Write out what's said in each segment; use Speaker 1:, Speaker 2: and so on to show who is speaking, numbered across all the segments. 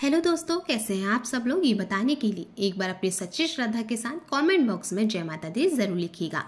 Speaker 1: hello दोस्तों कैसे हैं आप सब लोग ये बताने के लिए एक बार अपनी सच्ची श्रद्धा के साथ कमेंट बॉक्स में जय माता दी जरूर लिखिएगा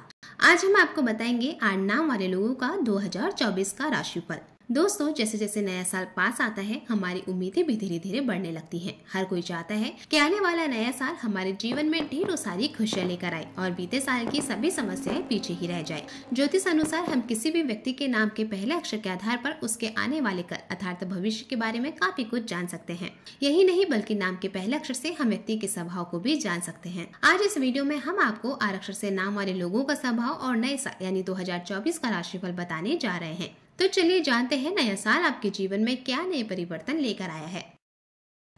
Speaker 1: आज हम आपको बताएंगे आठ नाम वाले लोगों का 2024 का राशिफल दोस्तों जैसे जैसे नया साल पास आता है हमारी उम्मीदें भी धीरे धीरे बढ़ने लगती हैं हर कोई चाहता है कि आने वाला नया साल हमारे जीवन में ढेरों सारी खुशियां लेकर आए और बीते साल की सभी समस्याएं पीछे ही रह जाए ज्योतिष अनुसार हम किसी भी व्यक्ति के नाम के पहले अक्षर के आधार पर उसके आने वाले कल अर्थात भविष्य के बारे में काफी कुछ जान सकते हैं यही नहीं बल्कि नाम के पहले अक्षर से हम व्यक्ति के स्वभाव को भी जान सकते हैं आज इस वीडियो में हम आपको आरक्षर से नाम वाले लोगों का स्वभाव और नए साल यानी दो का राशिफल बताने जा रहे हैं तो चलिए जानते हैं नया साल आपके जीवन में क्या नए परिवर्तन लेकर आया है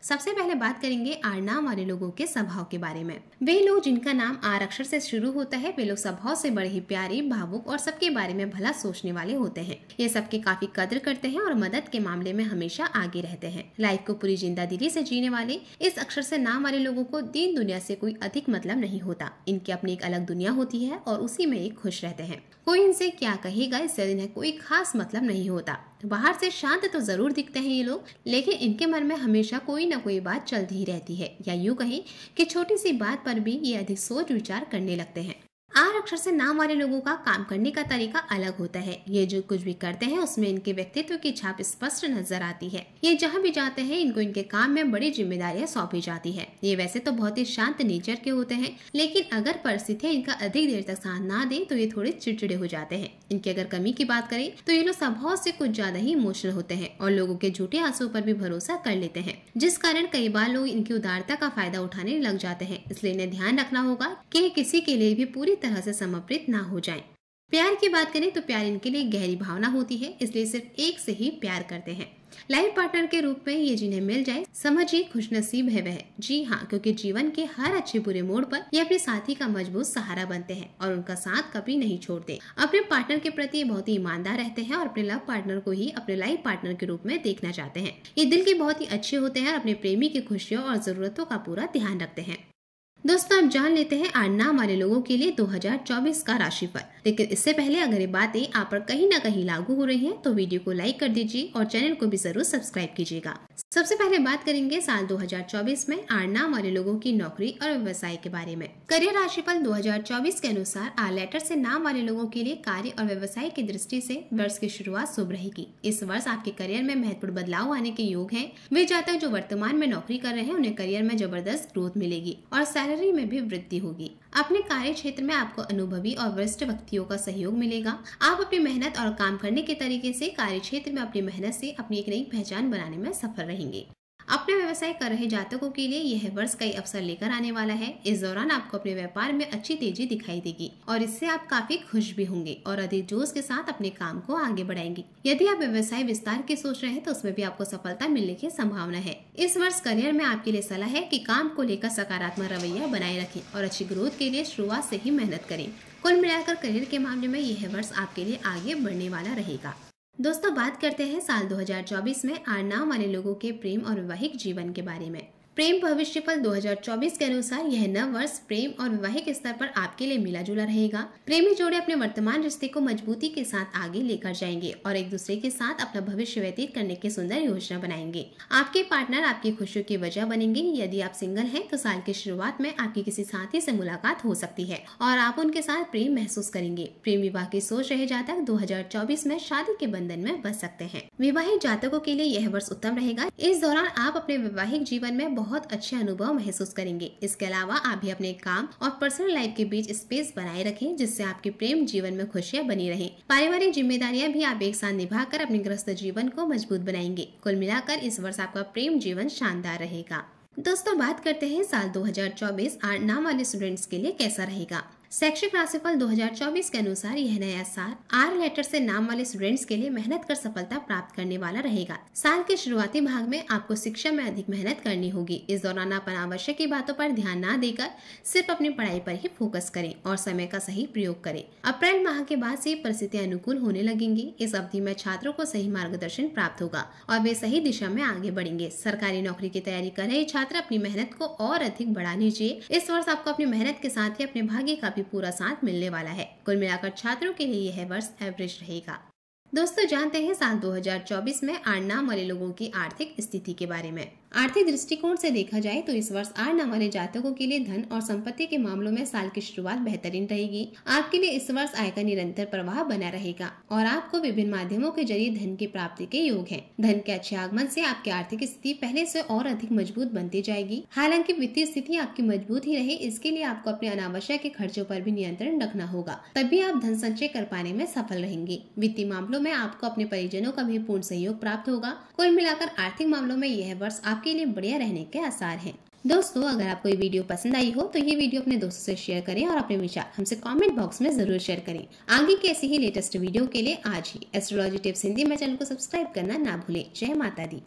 Speaker 1: सबसे पहले बात करेंगे आर नाम वाले लोगों के स्वभाव के बारे में वे लोग जिनका नाम आर अक्षर से शुरू होता है वे लोग स्वभाव से बड़े ही प्यारे भावुक और सबके बारे में भला सोचने वाले होते हैं ये सबके काफी कदर करते हैं और मदद के मामले में हमेशा आगे रहते हैं लाइफ को पूरी जिंदा दिली से जीने वाले इस अक्षर से नाम वाले लोगों को दीन दुनिया से कोई अधिक मतलब नहीं होता इनकी अपनी एक अलग दुनिया होती है और उसी में एक खुश रहते हैं कोई इनसे क्या कहेगा इससे इन्हें कोई खास मतलब नहीं होता बाहर से शांत तो जरूर दिखते हैं ये लोग लेकिन इनके मन में हमेशा कोई ना कोई बात चलती ही रहती है या यूं कहें कि छोटी सी बात पर भी ये अधिक सोच विचार करने लगते हैं आर अक्षर से नाम वाले लोगों का काम करने का तरीका अलग होता है ये जो कुछ भी करते हैं उसमें इनके व्यक्तित्व की छाप स्पष्ट नजर आती है ये जहाँ भी जाते हैं इनको इनके काम में बड़ी जिम्मेदारियाँ सौंपी जाती है ये वैसे तो बहुत ही शांत नेचर के होते हैं लेकिन अगर परिस्थितियाँ इनका अधिक देर तक साथ ना दे तो ये थोड़े चिड़चिड़े हो जाते हैं इनकी अगर कमी की बात करें तो ये लोग स्वभाव से कुछ ज्यादा ही इमोशनल होते हैं और लोगों के झूठे आंसू पर भी भरोसा कर लेते हैं जिस कारण कई बार लोग इनकी उदारता का फायदा उठाने लग जाते हैं इसलिए इन्हें ध्यान रखना होगा की किसी के लिए भी पूरी तरह से समर्पित ना हो जाए प्यार की बात करें तो प्यार इनके लिए गहरी भावना होती है इसलिए सिर्फ एक से ही प्यार करते हैं लाइफ पार्टनर के रूप में ये जिन्हें मिल जाए समझिए खुश नसीब है वह जी हाँ क्योंकि जीवन के हर अच्छे बुरे मोड़ पर ये अपने साथी का मजबूत सहारा बनते हैं और उनका साथ कभी नहीं छोड़ते अपने पार्टनर के प्रति बहुत ही ईमानदार रहते हैं और अपने लव पार्टनर को ही अपने लाइफ पार्टनर के रूप में देखना चाहते हैं ये दिल के बहुत ही अच्छे होते हैं और अपने प्रेमी की खुशियों और जरूरतों का पूरा ध्यान रखते हैं दोस्तों आप जान लेते हैं नाम वाले लोगों के लिए 2024 का राशिफल लेकिन इससे पहले अगर ये बातें आप पर कहीं ना कहीं लागू हो रही हैं तो वीडियो को लाइक कर दीजिए और चैनल को भी जरूर सब्सक्राइब कीजिएगा सबसे पहले बात करेंगे साल 2024 में नाम वाले लोगों की नौकरी और व्यवसाय के बारे में करियर राशिफल 2024 के अनुसार आर लेटर ऐसी नाम वाले लोगों के लिए कार्य और व्यवसाय की दृष्टि ऐसी वर्ष की शुरुआत शुभ रहेगी इस वर्ष आपके करियर में महत्वपूर्ण बदलाव आने के योग है वे जातक जो वर्तमान में नौकरी कर रहे हैं उन्हें करियर में जबरदस्त ग्रोथ मिलेगी और सैलरी सैलरी में भी वृद्धि होगी अपने कार्य क्षेत्र में आपको अनुभवी और वरिष्ठ व्यक्तियों का सहयोग मिलेगा आप अपनी मेहनत और काम करने के तरीके से कार्य क्षेत्र में अपनी मेहनत से अपनी एक नई पहचान बनाने में सफल रहेंगे अपने व्यवसाय कर रहे जातकों के लिए यह वर्ष कई अवसर लेकर आने वाला है इस दौरान आपको अपने व्यापार में अच्छी तेजी दिखाई देगी और इससे आप काफी खुश भी होंगे और अधिक जोश के साथ अपने काम को आगे बढ़ाएंगे यदि आप व्यवसाय विस्तार की सोच रहे हैं तो उसमें भी आपको सफलता मिलने की संभावना है इस वर्ष करियर में आपके लिए सलाह है की काम को लेकर सकारात्मक रवैया बनाए रखे और अच्छी ग्रोथ के लिए शुरुआत ऐसी ही मेहनत करें कुल मिलाकर करियर के मामले में यह वर्ष आपके लिए आगे बढ़ने वाला रहेगा दोस्तों बात करते हैं साल 2024 में आर नाम वाले लोगों के प्रेम और वैवाहिक जीवन के बारे में प्रेम भविष्य फल 2024 के अनुसार यह नव वर्ष प्रेम और वैवाहिक स्तर पर आपके लिए मिला जुला रहेगा प्रेमी जोड़े अपने वर्तमान रिश्ते को मजबूती के साथ आगे लेकर जाएंगे और एक दूसरे के साथ अपना भविष्य व्यतीत करने की सुंदर योजना बनाएंगे आपके पार्टनर आपकी खुशियों की वजह बनेंगे यदि आप सिंगल है तो साल की शुरुआत में आपकी किसी साथी से मुलाकात हो सकती है और आप उनके साथ प्रेम महसूस करेंगे प्रेम विवाह की सोच रहे जातक दो में शादी के बंधन में बस सकते हैं विवाहित जातकों के लिए यह वर्ष उत्तम रहेगा इस दौरान आप अपने वैवाहिक जीवन में बहुत अच्छे अनुभव महसूस करेंगे इसके अलावा आप भी अपने काम और पर्सनल लाइफ के बीच स्पेस बनाए रखें जिससे आपके प्रेम जीवन में खुशियाँ बनी रहे पारिवारिक जिम्मेदारियाँ भी आप एक साथ निभा कर अपने ग्रस्त जीवन को मजबूत बनाएंगे कुल मिलाकर इस वर्ष आपका प्रेम जीवन शानदार रहेगा दोस्तों बात करते हैं साल 2024 आठ नाम वाले स्टूडेंट्स के लिए कैसा रहेगा शैक्षिक राशिफल 2024 के अनुसार यह नया साल आर लेटर से नाम वाले स्टूडेंट्स के लिए मेहनत कर सफलता प्राप्त करने वाला रहेगा साल के शुरुआती भाग में आपको शिक्षा में अधिक मेहनत करनी होगी इस दौरान आप अनावश्यक की बातों पर ध्यान न देकर सिर्फ अपनी पढ़ाई पर ही फोकस करें और समय का सही प्रयोग करें अप्रैल माह के बाद से परिस्थितियाँ अनुकूल होने लगेंगी इस अवधि में छात्रों को सही मार्गदर्शन प्राप्त होगा और वे सही दिशा में आगे बढ़ेंगे सरकारी नौकरी की तैयारी कर रहे छात्र अपनी मेहनत को और अधिक बढ़ा लीजिए इस वर्ष आपको अपनी मेहनत के साथ ही अपने भाग्य का भी भी पूरा साथ मिलने वाला है कुल मिलाकर छात्रों के लिए यह वर्ष एवरेज रहेगा दोस्तों जानते हैं साल 2024 में आठ नाम वाले लोगों की आर्थिक स्थिति के बारे में आर्थिक दृष्टिकोण से देखा जाए तो इस वर्ष आठ वाले जातकों के लिए धन और संपत्ति के मामलों में साल की शुरुआत बेहतरीन रहेगी आपके लिए इस वर्ष आय का निरंतर प्रवाह बना रहेगा और आपको विभिन्न माध्यमों के जरिए धन की प्राप्ति के योग है धन के अच्छे आगमन से आपकी आर्थिक स्थिति पहले से और अधिक मजबूत बनती जाएगी हालांकि वित्तीय स्थिति आपकी मजबूत ही रहे इसके लिए आपको अपने अनावश्यक के खर्चों पर भी नियंत्रण रखना होगा तभी आप धन संचय कर पाने में सफल रहेंगे वित्तीय मामलों में आपको अपने परिजनों का भी पूर्ण सहयोग प्राप्त होगा कुल मिलाकर आर्थिक मामलों में यह वर्ष आप आपके लिए बढ़िया रहने के आसार हैं दोस्तों अगर आपको ये वीडियो पसंद आई हो तो ये वीडियो अपने दोस्तों से शेयर करें और अपने विचार हमसे कमेंट बॉक्स में जरूर शेयर करें आगे के ऐसी ही लेटेस्ट वीडियो के लिए आज ही एस्ट्रोलॉजी टिप्स हिंदी में चैनल को सब्सक्राइब करना ना भूलें जय माता दी